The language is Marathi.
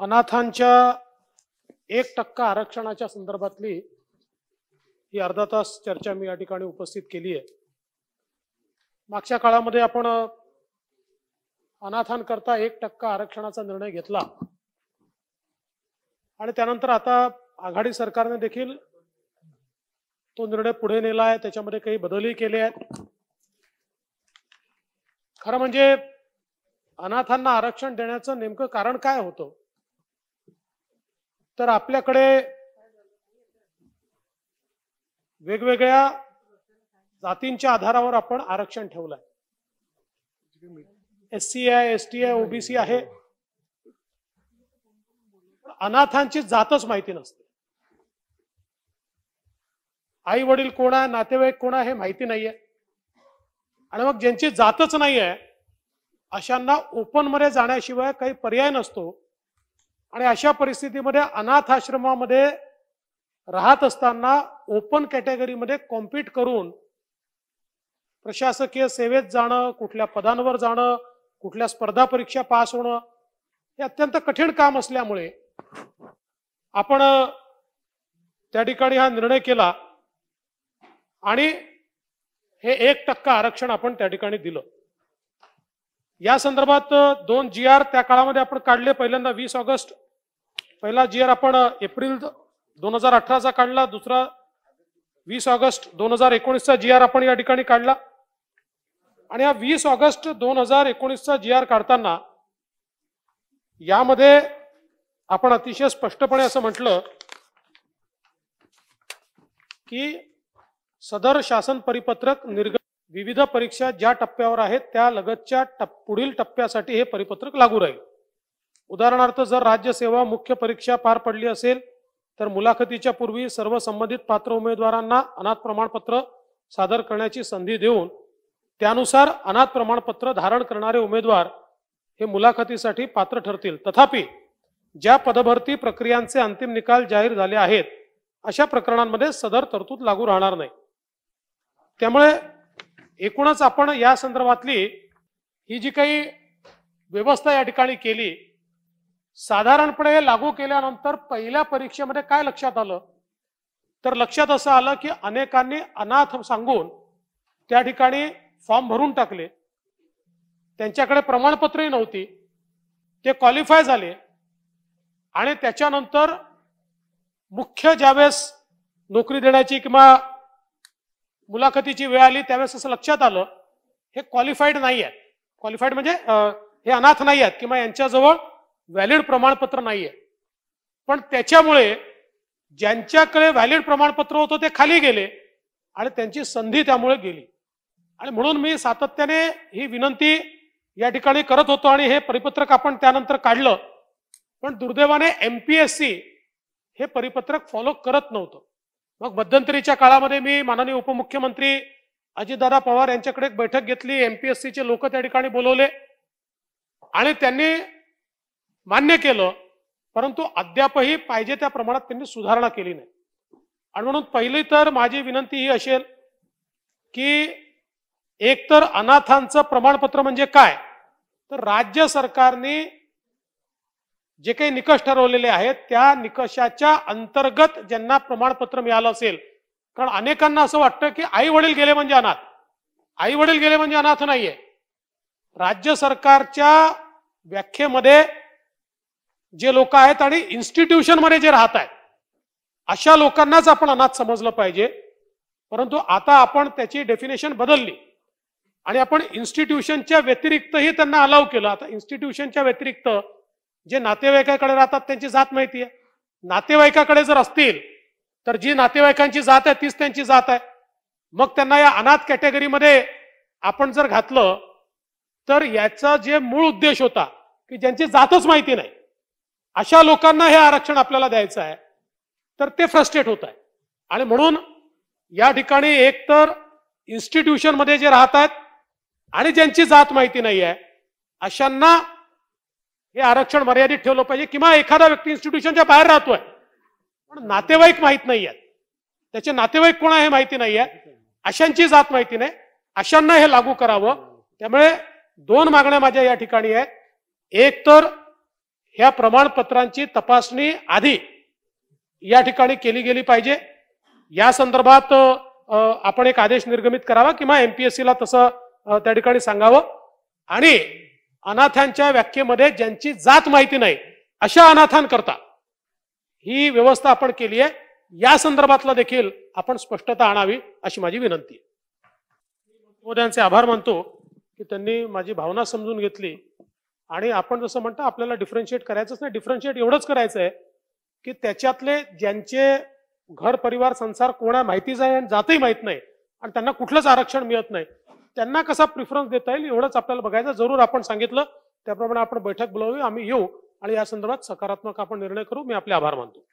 अनाथांच्या एक टक्का आरक्षणाच्या संदर्भातली ही अर्धा तास चर्चा मी या ठिकाणी उपस्थित केली आहे मागच्या काळामध्ये आपण अनाथांकरता एक टक्का आरक्षणाचा निर्णय घेतला आणि त्यानंतर आता आघाडी सरकारने देखील तो निर्णय पुढे नेला आहे त्याच्यामध्ये काही बदलही केले आहेत खरं म्हणजे अनाथांना आरक्षण देण्याचं नेमकं कारण काय होतं तर आपल्याकडे वेगवेगळ्या जातींच्या आधारावर आपण आरक्षण ठेवलं आहे एस सी आहे एस टी आहे ओबीसी आहे अनाथांची जातच माहिती नसते आई वडील कोण आहे नातेवाईक कोण आहे हे माहिती नाहीये आणि मग ज्यांची जातच नाहीये अशांना ओपन मध्ये जाण्याशिवाय काही पर्याय नसतो आणि अशा परिस्थितीमध्ये अनाथ आश्रमामध्ये राहत असताना ओपन कॅटेगरीमध्ये कॉम्पिट करून प्रशासकीय सेवेत जाणं कुठल्या पदांवर जाणं कुठल्या स्पर्धा परीक्षा पास होणं हे अत्यंत कठीण काम असल्यामुळे आपण त्या ठिकाणी हा निर्णय केला आणि हे एक टक्का आरक्षण आपण त्या ठिकाणी दिलं या संदर्भात दोन जी आर त्या काळामध्ये आपण काढले पहिल्यांदा वीस ऑगस्ट पहिला जी आर आपण एप्रिल दोन हजार अठराचा काढला दुसरा वीस ऑगस्ट दोन हजार एकोणीसचा जी आर आपण या ठिकाणी काढला आणि या वीस ऑगस्ट दोन हजार एकोणीसचा जी आर काढताना यामध्ये आपण अतिशय स्पष्टपणे असं म्हटलं की सदर शासन परिपत्रक निर्ग विविध परीक्षा ज्या टप्प्यावर आहेत त्या लगतच्या टप पुढील टप्प्यासाठी हे परिपत्रक लागू राहील उदाहरणार्थ जर राज्यसेवा मुख्य परीक्षा पार पडली असेल तर मुलाखतीच्या पूर्वी सर्व संबंधित पात्र उमेदवारांना अनाथ प्रमाणपत्र सादर करण्याची संधी देऊन त्यानुसार अनाथ प्रमाणपत्र धारण करणारे उमेदवार हे मुलाखतीसाठी पात्र ठरतील तथापि ज्या पदभरती प्रक्रियांचे अंतिम निकाल जाहीर झाले आहेत अशा प्रकरणांमध्ये सदर तरतूद लागू राहणार नाही त्यामुळे एकूणच आपण या संदर्भातली ही जी काही व्यवस्था या ठिकाणी केली साधारणपणे लागू केल्यानंतर पहिल्या परीक्षेमध्ये काय लक्षात आलं तर लक्षात असं आलं की अनेकांनी अनाथ सांगून त्या ठिकाणी फॉर्म भरून टाकले त्यांच्याकडे प्रमाणपत्रही नव्हती ते क्वालिफाय झाले आणि त्याच्यानंतर मुख्य ज्यावेळेस नोकरी देण्याची किंवा मुलाखतीची वेळ आली त्यावेळेस असं लक्षात आलं हे क्वालिफाईड नाही आहेत क्वालिफाईड म्हणजे हे अनाथ नाही आहेत किंवा यांच्याजवळ व्हॅलिड प्रमाणपत्र नाहीये पण त्याच्यामुळे ज्यांच्याकडे व्हॅलिड प्रमाणपत्र होतं ते खाली गेले आणि त्यांची संधी त्यामुळे गेली आणि म्हणून मी सातत्याने ही विनंती या ठिकाणी करत होतो आणि हे परिपत्रक आपण त्यानंतर काढलं पण दुर्दैवाने एम पी एस सी हे परिपत्रक फॉलो करत नव्हतं मग मध्यंतरीच्या काळामध्ये मी माननीय उपमुख्यमंत्री अजितदादा पवार यांच्याकडे एक बैठक घेतली एम पी एस सीचे लोक त्या ठिकाणी बोलवले आणि त्यांनी मान्य केलं परंतु अद्यापही पाहिजे त्या प्रमाणात त्यांनी सुधारणा केली नाही आणि म्हणून पहिली तर माझी विनंती ही असेल की एकतर अनाथांचं प्रमाणपत्र म्हणजे काय तर राज्य सरकारने जे काही निकष ठरवलेले आहेत त्या निकषाच्या अंतर्गत ज्यांना प्रमाणपत्र मिळालं असेल कारण अनेकांना असं वाटतं की आई वडील गेले म्हणजे अनाथ आई वडील गेले म्हणजे अनाथ नाहीये राज्य सरकारच्या व्याख्येमध्ये जे लोक आहेत आणि इन्स्टिट्यूशनमध्ये जे राहत आहेत अशा लोकांनाच आपण अनाथ समजलं पाहिजे परंतु आता आपण त्याची डेफिनेशन बदलली आणि आपण इन्स्टिट्यूशनच्या व्यतिरिक्तही त्यांना अलाव केलं आता इन्स्टिट्यूशनच्या व्यतिरिक्त जे नातेवाईकाकडे राहतात त्यांची जात माहिती आहे नातेवाईकाकडे जर असतील तर जी नातेवाईकांची जात आहे तीच त्यांची जात आहे मग त्यांना या अनाथ कॅटेगरीमध्ये आपण जर घातलं तर याचा जे मूळ उद्देश होता की ज्यांची जातच माहिती नाही अशा लोकांना हे आरक्षण आपल्याला द्यायचं आहे तर ते फ्रस्ट्रेट होत आहे आणि म्हणून या ठिकाणी एकतर इन्स्टिट्यूशनमध्ये जे राहत आहेत आणि ज्यांची जात माहिती नाही आहे अशांना हे आरक्षण मर्यादित ठेवलं पाहिजे किंवा एखादा व्यक्ती इन्स्टिट्यूशनच्या बाहेर राहतोय पण नातेवाईक माहीत नाही आहेत त्याचे नातेवाईक कोण आहे माहिती नाही आहे अशांची जात माहिती नाही अशांना हे लागू करावं त्यामुळे दोन मागण्या माझ्या या ठिकाणी आहेत एक तर ह्या प्रमाणपत्रांची तपासणी आधी या ठिकाणी केली गेली पाहिजे या संदर्भात आपण एक आदेश निर्गमित करावा किंवा एम पी एस ला तसं त्या ठिकाणी सांगावं आणि अनाथांच्या व्याख्येमध्ये ज्यांची जात माहिती नाही अशा अनाथांकरता ही व्यवस्था आपण केली आहे या संदर्भातला देखील आपण स्पष्टता आणावी अशी माझी विनंती आहे मोद्यांचे आभार मानतो की त्यांनी माझी भावना समजून घेतली आणि आपण जसं म्हणतो आपल्याला डिफरन्शिएट करायचंच नाही डिफरन्शिएट एवढंच करायचं आहे की त्याच्यातले ज्यांचे घर परिवार संसार कोणा माहितीच आहे आणि जातही माहीत नाही आणि त्यांना कुठलंच आरक्षण मिळत नाही त्यांना कसा प्रिफरन्स देता येईल एवढंच आपल्याला बघायचं जरूर आपण सांगितलं त्याप्रमाणे आपण बैठक बोलावू आम्ही येऊ आणि या संदर्भात सकारात्मक आपण निर्णय करू मी आपले आभार मानतो